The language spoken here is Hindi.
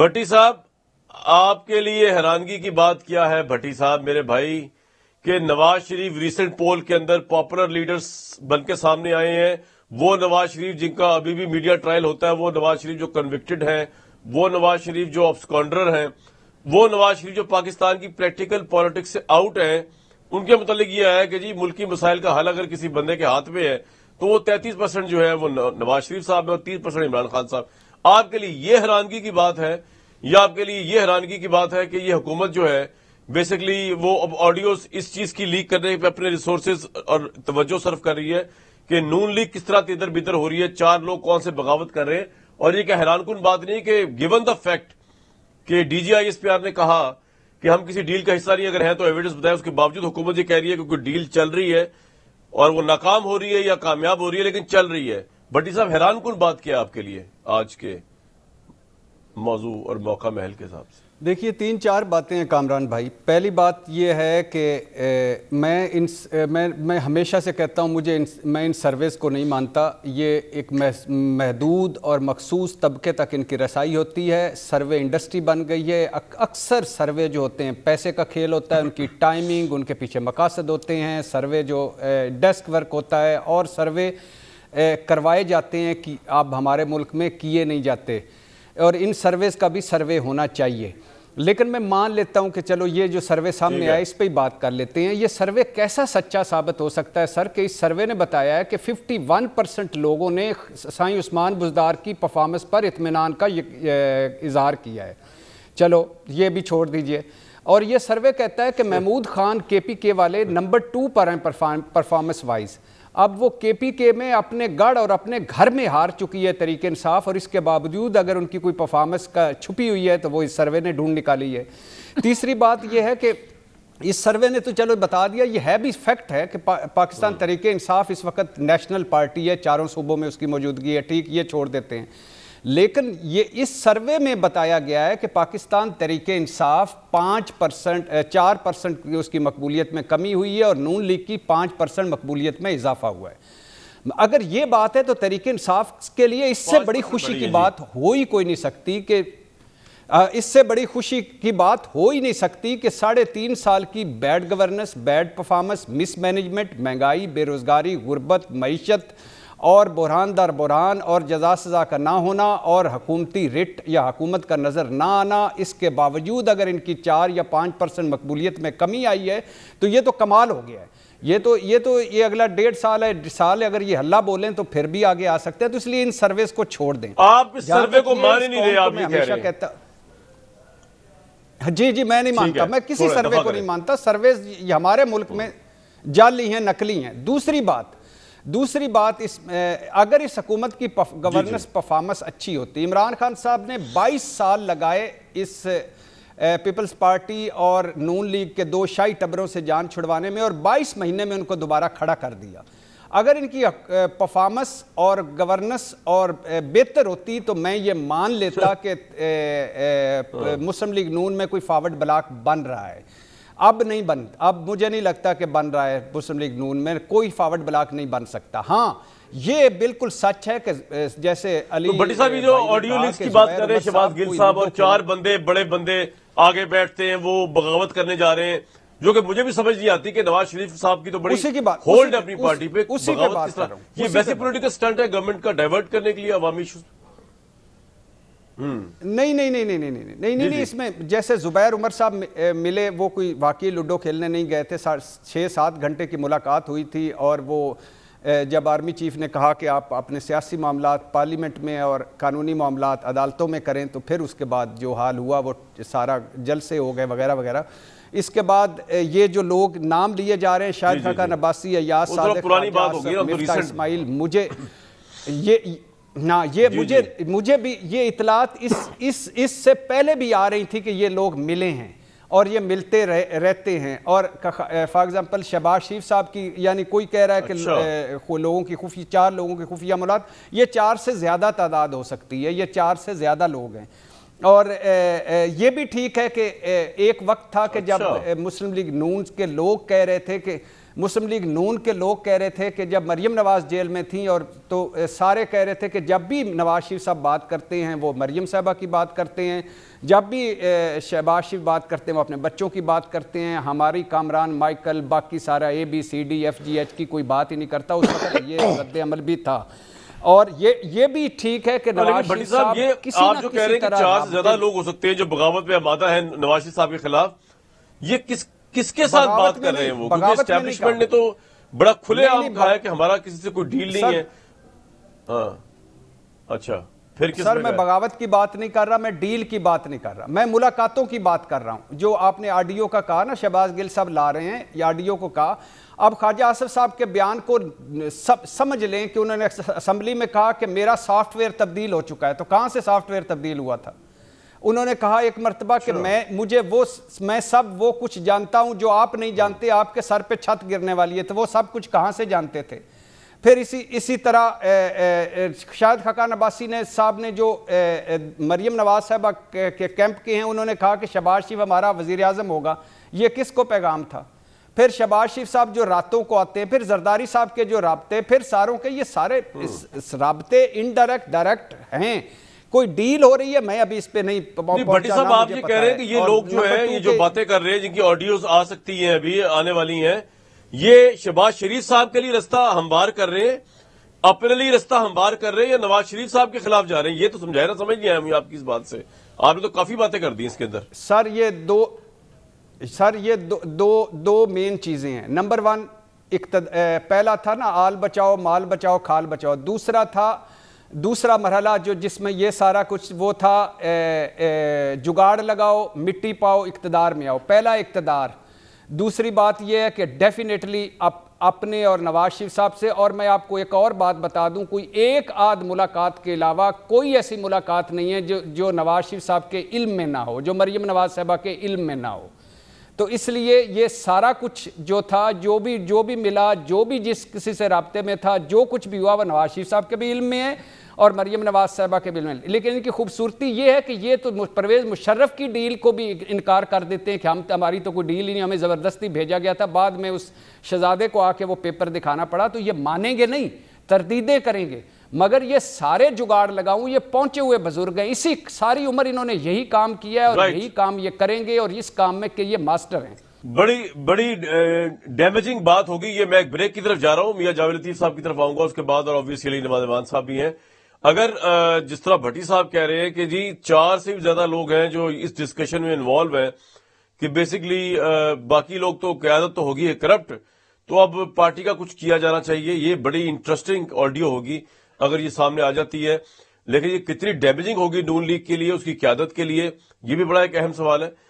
भट्टी साहब आपके लिए हैरानगी की बात क्या है भट्टी साहब मेरे भाई के नवाज शरीफ रिसेंट पोल के अंदर पॉपुलर लीडर्स बन के सामने आए हैं वो नवाज शरीफ जिनका अभी भी मीडिया ट्रायल होता है वो नवाज शरीफ जो कन्विक्टेड हैं वो नवाज शरीफ जो ऑब्सकॉन्डर हैं वो नवाज शरीफ जो पाकिस्तान की प्रैक्टिकल पॉलिटिक्स से आउट है उनके मतलब ये आया कि जी मुल्की मसाइल का हल अगर किसी बंदे के हाथ में है तो वो तैतीस परसेंट जो है वो नवाज शरीफ साहब है और तीस परसेंट इमरान खान साहब आपके लिए ये हैरानगी की बात है या आपके लिए ये हैरानगी की बात है कि ये हुकूमत जो है बेसिकली वो अब ऑडियो इस चीज की लीक करने पे अपने रिसोर्सेज और तवज्जो सर्फ कर रही है कि नून लीग किस तरह तिदर बिदर हो रही है चार लोग कौन से बगावत कर रहे हैं और ये क्या हैरानकुन बात नहीं कि गिवन द फैक्ट कि डीजीआईएसपीआर ने कहा कि हम किसी डील का हिस्सा नहीं अगर है तो एविडेंस बताए उसके बावजूद हुकूमत ये कह रही है कि कोई डील चल रही है और वो नाकाम हो रही है या कामयाब हो रही है लेकिन चल रही है बट्टी साहब हैरान कौन बात किया आपके लिए आज के मौजू और मौका महल के हिसाब से देखिए तीन चार बातें हैं कामरान भाई पहली बात यह है कि मैं इन मैं मैं हमेशा से कहता हूं मुझे इन, मैं इन सर्विस को नहीं मानता ये एक महदूद और मखसूस तबके तक इनकी रसाई होती है सर्वे इंडस्ट्री बन गई है अक्सर सर्वे जो होते हैं पैसे का खेल होता है उनकी टाइमिंग उनके पीछे मकासद होते हैं सर्वे जो डेस्क वर्क होता है और सर्वे करवाए जाते हैं कि आप हमारे मुल्क में किए नहीं जाते और इन सर्वेस का भी सर्वे होना चाहिए लेकिन मैं मान लेता हूं कि चलो ये जो सर्वे सामने आया इस पर ही बात कर लेते हैं ये सर्वे कैसा सच्चा साबित हो सकता है सर कि इस सर्वे ने बताया है कि 51 परसेंट लोगों ने साई उस्मान बुजदार की परफॉर्मेंस पर इतमान का इजहार किया है चलो ये भी छोड़ दीजिए और ये सर्वे कहता है कि महमूद खान के पी के वाले नंबर टू पर हैं परफॉर्मेंस वाइज अब वो के पी के में अपने गढ़ और अपने घर में हार चुकी है तरीके इंसाफ और इसके बावजूद अगर उनकी कोई परफॉर्मेंस का छुपी हुई है तो वो इस सर्वे ने ढूंढ निकाली है तीसरी बात यह है कि इस सर्वे ने तो चलो बता दिया ये है भी फैक्ट है कि पा, पाकिस्तान हाँ। तरीके इंसाफ इस वक्त नेशनल पार्टी है चारों सूबों में उसकी मौजूदगी है ठीक ये छोड़ देते हैं लेकिन ये इस सर्वे में बताया गया है कि पाकिस्तान तरीके इंसाफ पाँच परसेंट चार परसेंट की उसकी मकबूलियत में कमी हुई है और नून लीग की पाँच परसेंट मकबूलियत में इजाफा हुआ है अगर ये बात है तो तरीके इंसाफ के लिए इससे बड़ी खुशी की बात हो ही कोई नहीं सकती कि इससे बड़ी खुशी की बात हो ही नहीं सकती कि साढ़े तीन साल की bad governance bad performance mismanagement महंगाई बेरोज़गारी गुर्बत मीशत और बुरहान दर बुरहान और जजा सज़ा का ना होना और हकूमती रिट या हकूमत का नज़र ना आना इसके बावजूद अगर इनकी चार या पाँच परसेंट मकबूलीत में कमी आई है तो ये तो कमाल हो गया है ये तो ये तो ये अगला डेढ़ साल है साल अगर ये हल्ला बोलें तो फिर भी आगे आ सकते हैं तो इसलिए इन सर्वेस को छोड़ दें आप सर्वे को मान ही नहीं रहे आप हमेशा कहता हाँ, जी जी मैं नहीं मानता मैं किसी सर्वे को नहीं मानता सर्वे हमारे मुल्क में जाली हैं नकली हैं दूसरी बात दूसरी बात इस अगर इस हकूमत की गवर्नेंस परफॉर्मेंस अच्छी होती इमरान खान साहब ने 22 साल लगाए इस पीपल्स पार्टी और नून लीग के दो शाही टबरों से जान छुड़वाने में और 22 महीने में उनको दोबारा खड़ा कर दिया अगर इनकी परफॉर्मेंस और गवर्नेंस और बेहतर होती तो मैं ये मान लेता कि हाँ। मुस्लिम लीग नून में कोई फावट ब्लाक बन रहा है अब नहीं बन अब मुझे नहीं लगता कि बन रहा है मुस्लिम लीग नून में कोई फावट ब्लॉक नहीं बन सकता हाँ ये बिल्कुल सच है कि जैसे अली तो साहब जो ऑडियो की बात कर रहे हैं शहबाज गिल साहब और तो चार बंदे बड़े बंदे आगे बैठते हैं वो बगावत करने जा रहे हैं जो कि मुझे भी समझ नहीं आती कि नवाज शरीफ साहब की तो बड़ी उसी की बात होल्ड अपनी पार्टी पे उसी ये वैसे पोलिटिकल स्टंट है गवर्नमेंट का डाइवर्ट करने के लिए अवामी नहीं नहीं नहीं नहीं नहीं नहीं नहीं नहीं नहीं इसमें जैसे जुबैर उमर साहब मिले वो कोई वाकई लूडो खेलने नहीं गए थे छः सात घंटे की मुलाकात हुई थी और वो जब आर्मी चीफ ने कहा कि आप अपने सियासी मामला पार्लियामेंट में और कानूनी मामला अदालतों में करें तो फिर उसके बाद जो हाल हुआ वो सारा जलसे हो गए वगैरह वगैरह इसके बाद ये जो लोग नाम लिए जा रहे हैं शाहिद खान अब्बासी अयाज सादिक मुझे ये ना ये जी, मुझे जी। मुझे भी ये इतलात इस इस इससे पहले भी आ रही थी कि ये लोग मिले हैं और ये मिलते रह, रहते हैं और फॉर एग्जांपल शबाज शरीफ साहब की यानी कोई कह रहा है अच्छा। कि लोगों की खुफिया चार लोगों की खुफिया मुलाद ये चार से ज़्यादा तादाद हो सकती है ये चार से ज़्यादा लोग हैं और ये भी ठीक है कि एक वक्त था कि जब अच्छा। मुस्लिम लीग नून के लोग कह रहे थे कि मुस्लिम लीग नून के लोग कह रहे थे कि जब मरियम नवाज़ जेल में थी और तो सारे कह रहे थे कि जब भी नवाज शरीफ साहब बात करते हैं वो मरियम साहबा की बात करते हैं जब भी शहबाज शरीफ बात करते हैं वो अपने बच्चों की बात करते हैं हमारी कामरान माइकल बाकी सारा A B C D F G H की कोई बात ही नहीं करता उस वक्त ये रद्द अमल भी था और ये ये भी ठीक है कि तो नवाज शरीफ साहब ये किसी आप जो कह रहे हैं कि चार से ज्यादा लोग हो सकते हैं जो बगावत में आमादा है नवाज शरीफ साहब के खिलाफ ये किस किसके साथ बात कर रहे हैं वो क्योंकि स्टैब्लिशमेंट ने तो बड़ा खुले आम कहा कि हमारा किसी से कोई डील नहीं है हाँ। अच्छा फिर सर मैं बगावत की बात नहीं कर रहा मैं डील की बात नहीं कर रहा मैं मुलाकातों की बात कर रहा हूं जो आपने आरडीओ का कहा ना शहबाज गिल साहब ला रहे हैं या आरडीओ को कहा अब ख्वाजा आसफ साहब के बयान को सब समझ लें कि उन्होंने असम्बली में कहा कि मेरा सॉफ्टवेयर तब्दील हो चुका है तो कहां से सॉफ्टवेयर तब्दील हुआ था उन्होंने कहा एक मरतबा कि मैं मुझे वो मैं सब वो कुछ जानता हूँ जो आप नहीं जानते आपके सर पे छत गिरने वाली है तो वो सब कुछ कहाँ से जानते थे फिर इसी इसी तरह शायद खकान अब्बासी ने साहब ने जो ए, मरियम नवाज साहब के, के कैंप के हैं उन्होंने कहा कि शबाज शिफ हमारा वजीर अजम होगा ये को पैगाम था फिर शबाज शिफ साहब जो रातों को आते हैं फिर जरदारी साहब के जो रबते फिर सारों के ये सारे रबते इनडायरेक्ट डायरेक्ट हैं कोई डील हो रही है मैं अभी इस पे नहीं भट्टी साहब आप ये कह रहे हैं कि ये लोग जो है ये जो बातें कर रहे हैं जिनकी ऑडियो आ सकती है अभी आने वाली है ये शहबाज शरीफ साहब के लिए रास्ता हमवार कर रहे हैं अपने लिए रास्ता हमवार कर रहे हैं या नवाज शरीफ साहब के खिलाफ जा रहे हैं ये तो समझाए ना समझ लिया हम आपकी इस बात से आपने तो काफी बातें कर दी इसके अंदर सर ये दो सर ये दो दो, दो मेन चीजें हैं नंबर वन एक पहला था ना आल बचाओ माल बचाओ खाल बचाओ दूसरा था दूसरा मरहला जो जिसमें ये सारा कुछ वो था ए, ए, जुगाड़ लगाओ मिट्टी पाओ इकतदार में आओ पहला इकतदार दूसरी बात यह है कि डेफिनेटली अप, अपने और नवाज शरीफ साहब से और मैं आपको एक और बात बता दूं कोई एक आध मुलाकात के अलावा कोई ऐसी मुलाकात नहीं है जो जो नवाज शरीफ साहब के इल्म में ना हो जो मरियम नवाज साहबा के इल्म में ना हो तो इसलिए ये सारा कुछ जो था जो भी जो भी मिला जो भी जिस किसी से रबते में था जो कुछ भी हुआ वह नवाज शरीफ साहब के भी इल्म में है और मरियम नवाज साहबा के बिल में लेकिन इनकी खूबसूरती ये है कि ये तो परवेज़ मुशर्रफ की डील को भी इनकार कर देते हैं कि हम हमारी तो कोई डील ही नहीं हमें ज़बरदस्ती भेजा गया था बाद में उस शहजादे को आके वो पेपर दिखाना पड़ा तो ये मानेंगे नहीं तरदीदें करेंगे मगर ये सारे जुगाड़ लगाऊं ये पहुंचे हुए बुजुर्ग हैं इसी सारी उम्र इन्होंने यही काम किया है और right. यही काम ये करेंगे और इस काम में के ये मास्टर हैं बड़ी बड़ी डैमेजिंग बात होगी ये मैं एक ब्रेक की तरफ जा रहा हूं मियाँ जावेद लतीफ साहब की तरफ आऊंगा उसके बाद और ऑब्वियसली नवाज मान साहब भी हैं अगर जिस तरह भट्टी साहब कह रहे हैं कि जी चार से भी ज्यादा लोग हैं जो इस डिस्कशन में इन्वॉल्व है कि बेसिकली बाकी लोग तो क्यादत तो होगी है करप्ट तो अब पार्टी का कुछ किया जाना चाहिए ये बड़ी इंटरेस्टिंग ऑडियो होगी अगर ये सामने आ जाती है लेकिन ये कितनी डैमेजिंग होगी नून लीग के लिए उसकी क्यादत के लिए ये भी बड़ा एक अहम सवाल है